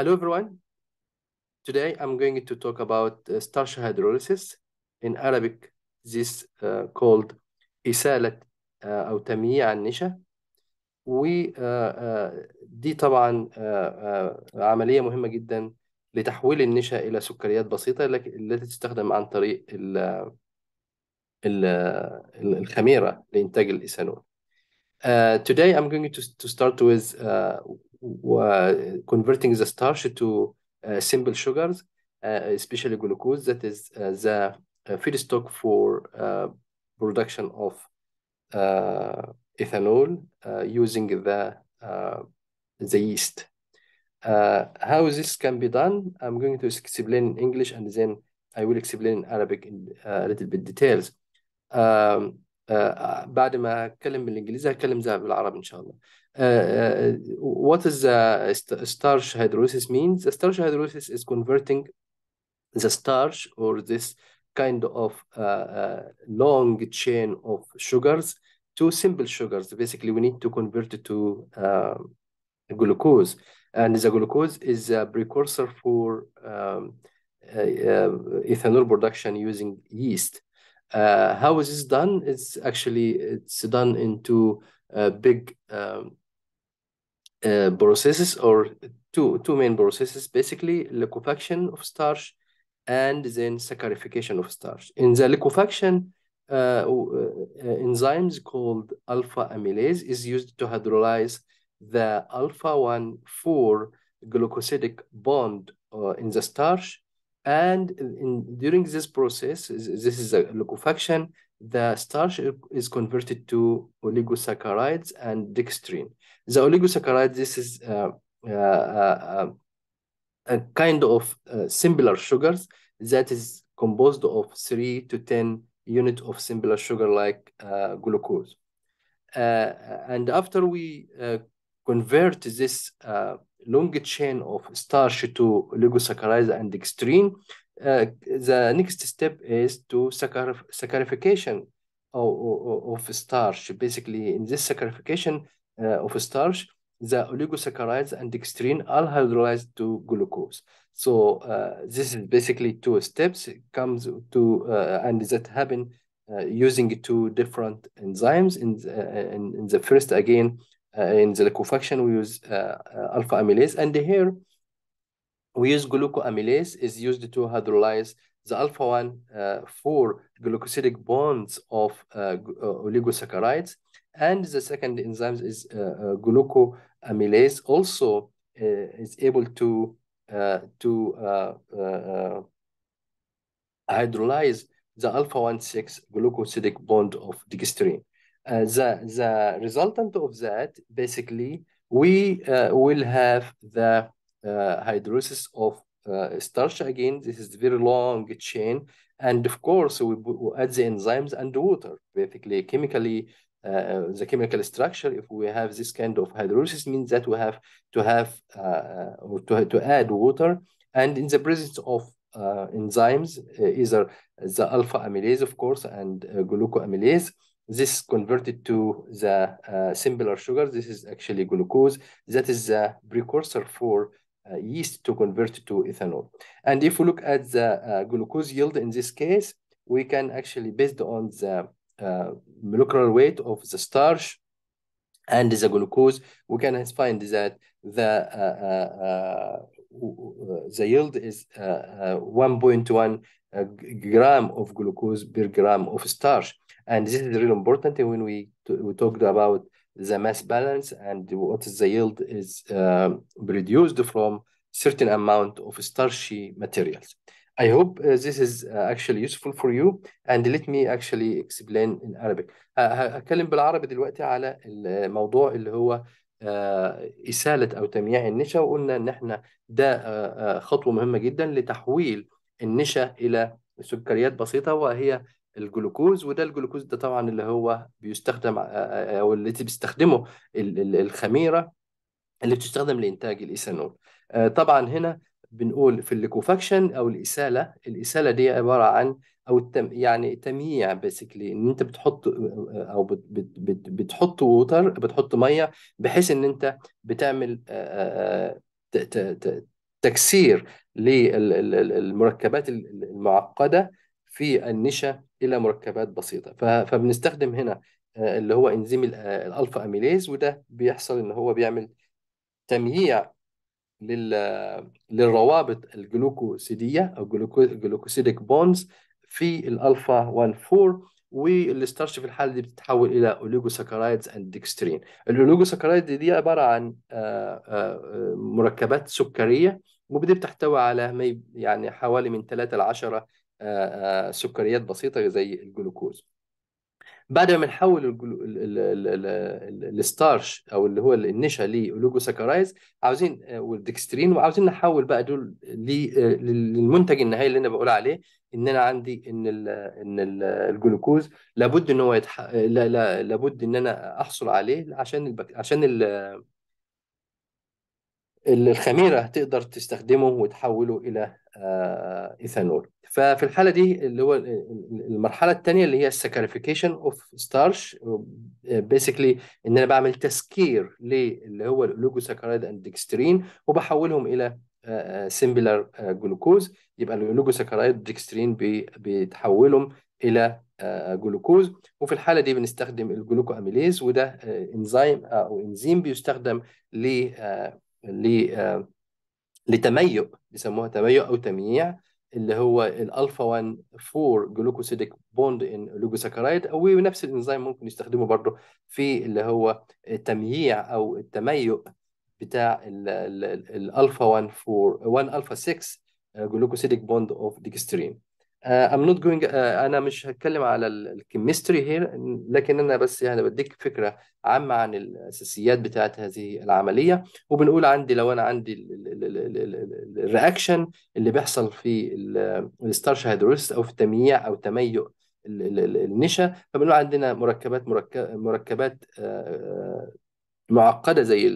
Hello everyone. Today I'm going to talk about uh, starch hydrolysis. In Arabic, this uh, called إسالة uh, أو تمييع النشا. و uh, uh, دي طبعا uh, uh, عملية مهمة جدا لتحويل النشا إلى سكريات بسيطة التي تستخدم عن طريق ال ال الخميرة لإنتاج الإيثانول. Uh, today I'm going to, to start with uh, converting the starch to uh, simple sugars, uh, especially glucose, that is uh, the feedstock for production of ethanol using the, the yeast. how this can be done, I'm going to explain in English and then I will explain in Arabic in a little bit details. Um, بعد ما اتكلم بالانجليزي هتكلم زيها بالعربي ان شاء الله what is the starch hydrolysis means the starch hydrolysis is converting the starch or this kind of uh, uh, long chain of sugars to simple sugars basically we need to convert it to um, glucose and the glucose is a precursor for um, uh, uh, ethanol production using yeast uh, how is this done? It's actually it's done into a big um, uh, processes or two two main processes basically liquefaction of starch and then saccharification of starch. In the liquefaction, uh, uh, uh enzymes called alpha amylase is used to hydrolyze the alpha one four glucosidic bond uh, in the starch and in, during this process, this is a liquefaction, the starch is converted to oligosaccharides and dextrin. The oligosaccharides, this is uh, uh, uh, uh a kind of uh, similar sugars that is composed of 3 to 10 units of similar sugar like uh, glucose. and after we convert this long chain of starch to oligosaccharides and dextrin, uh, the next step is to saccharification of, of, of, starch. Basically, in this saccharification uh, of starch, the oligosaccharides and dextrin are hydrolyzed to glucose. So uh, this is basically two steps. It comes to uh, and that happen uh, using two different enzymes. In the, uh, in, in the first, again, uh, in the liquefaction, we use uh, uh, alpha amylase. And here, we use glucoamylase is used to hydrolyze the alpha 1 uh, for glucosidic bonds of uh, oligosaccharides. And the second enzyme is uh, glucoamylase, also is able to, to hydrolyze the alpha 1 6 glucosidic bond of dextrin. Uh, the, the resultant of that, basically, we uh, will have the uh, hydrolysis of starch again. This is very long chain. And of course, we add the enzymes and water, basically chemically uh, the chemical structure, if we have this kind of hydrolysis, means that we have to have uh, or to, to add water. And in the presence of uh, enzymes, either the alpha amylase, of course, and glucoamylase, this converted to the uh, simpler sugar. This is actually glucose. That is the precursor for uh, yeast to convert to ethanol. And if we look at the uh, glucose yield in this case, we can actually, based on the uh, molecular weight of the starch and the glucose, we can find that the uh, uh, the yield is uh, uh, 1.1 uh, gram of glucose per gram of starch. And this is really important when we, we talked about the mass balance and what is the yield is um, produced from certain amount of starchy materials. I hope uh, this is uh, actually useful for you and let me actually explain in Arabic هتكلم بالعربي دلوقتي على الموضوع اللي هو آه، إسالة أو تمييع النشا وقلنا إن إحنا ده آه، آه، خطوة مهمة جدا لتحويل النشا إلى سكريات بسيطة وهي الجلوكوز وده الجلوكوز ده طبعا اللي هو بيستخدم أو التي بيستخدمه الخميرة اللي بتستخدم لإنتاج الإيثانول طبعا هنا بنقول في الليكوفاكشن او الاساله الاساله دي عباره عن او التم يعني تمييع بيسكلي ان انت بتحط او بت بت بت بتحط ووتر بتحط ميه بحيث ان انت بتعمل تكسير للمركبات المعقده في النشا الى مركبات بسيطه فبنستخدم هنا اللي هو انزيم الالفا اميليز وده بيحصل ان هو بيعمل تمييع لل... للروابط الجلوكوسيدية أو جلوكوسيديك بونز في الألفا 1 4 والستارش في الحالة دي بتتحول إلى أوليجوساكرايدز أند ديكسترين الأوليجوساكرايد دي عبارة عن آه، آه، آه، مركبات سكرية ودي بتحتوي على يعني حوالي من 3 ل 10 سكريات بسيطة زي الجلوكوز بعد ما نحول الستارش او اللي هو النشا لجلوكوساكرايز عاوزين آه، والدكسترين وعاوزين نحول بقى دول آه، للمنتج النهائي اللي انا بقول عليه ان انا عندي ان الـ ان الجلوكوز لابد ان هو يتح... لا لا لابد ان انا احصل عليه عشان البك... عشان ال... الخميره تقدر تستخدمه وتحوله الى آه، ايثانول ففي الحاله دي اللي هو المرحله الثانيه اللي هي السكريفيكيشن اوف ستارش بيسكلي ان انا بعمل تسكير للي هو اللوجوساكرايد اند ديكسترين وبحولهم الى سيمبلر آه، جلوكوز آه، يبقى اللوجوساكرايد ديكسترين بيتحولهم الى جلوكوز وفي الحاله دي بنستخدم الجلوكو اميليز وده انزيم او انزيم بيستخدم ل آه، لتميؤ بيسموها تميؤ او تمييع اللي هو الالفا 1 4 جلوكوسيديك بوند ان لوجوساكرايد نفس الانزيم ممكن يستخدمه برضه في اللي هو التمييع او التميؤ بتاع الالفا 1 4 1 الفا 6 آه، جلوكوسيديك بوند اوف ديكسترين not going uh, انا مش هتكلم على الكيمستري هير لكن انا بس يعني بديك فكره عامه عن الاساسيات بتاعه هذه العمليه وبنقول عندي لو انا عندي الرياكشن اللي بيحصل في الستارش هيدروليس او في تمييع او تميؤ النشا فبنقول عندنا مركبات مركبات معقده زي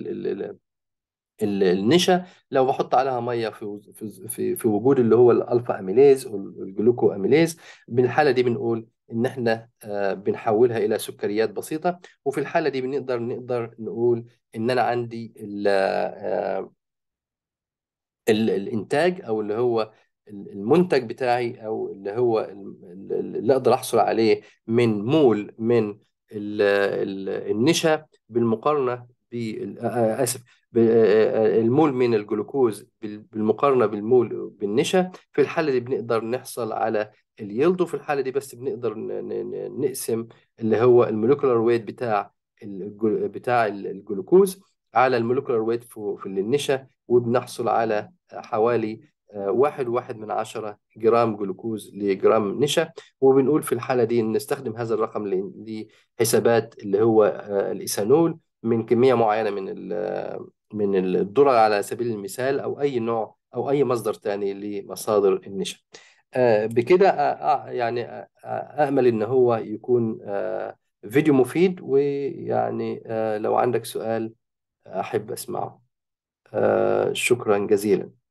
النشا لو بحط عليها ميه في في في وجود اللي هو الالفا اميليز والجلوكو اميليز بالحاله دي بنقول ان احنا آه، بنحولها الى سكريات بسيطه وفي الحاله دي بنقدر نقدر نقول ان انا عندي آه، الانتاج او اللي هو المنتج بتاعي او اللي هو اللي اقدر احصل عليه من مول من النشا بالمقارنه آه، اسف آه، آه، المول من الجلوكوز بالمقارنه بالمول بالنشا في الحاله دي بنقدر نحصل على اليلد وفي الحاله دي بس بنقدر نقسم اللي هو المولكولار ويت بتاع بتاع الجلوكوز على المولكولار ويت في النشا وبنحصل على حوالي آه، واحد واحد من عشرة جرام جلوكوز لجرام نشا وبنقول في الحالة دي نستخدم هذا الرقم لحسابات اللي هو الإيثانول من كمية معينة من من الدرة على سبيل المثال أو أي نوع أو أي مصدر تاني لمصادر النشا آه، بكده آه، آه، يعني أأمل إن هو يكون فيديو مفيد ويعني لو عندك سؤال أحب أسمعه شكرا جزيلا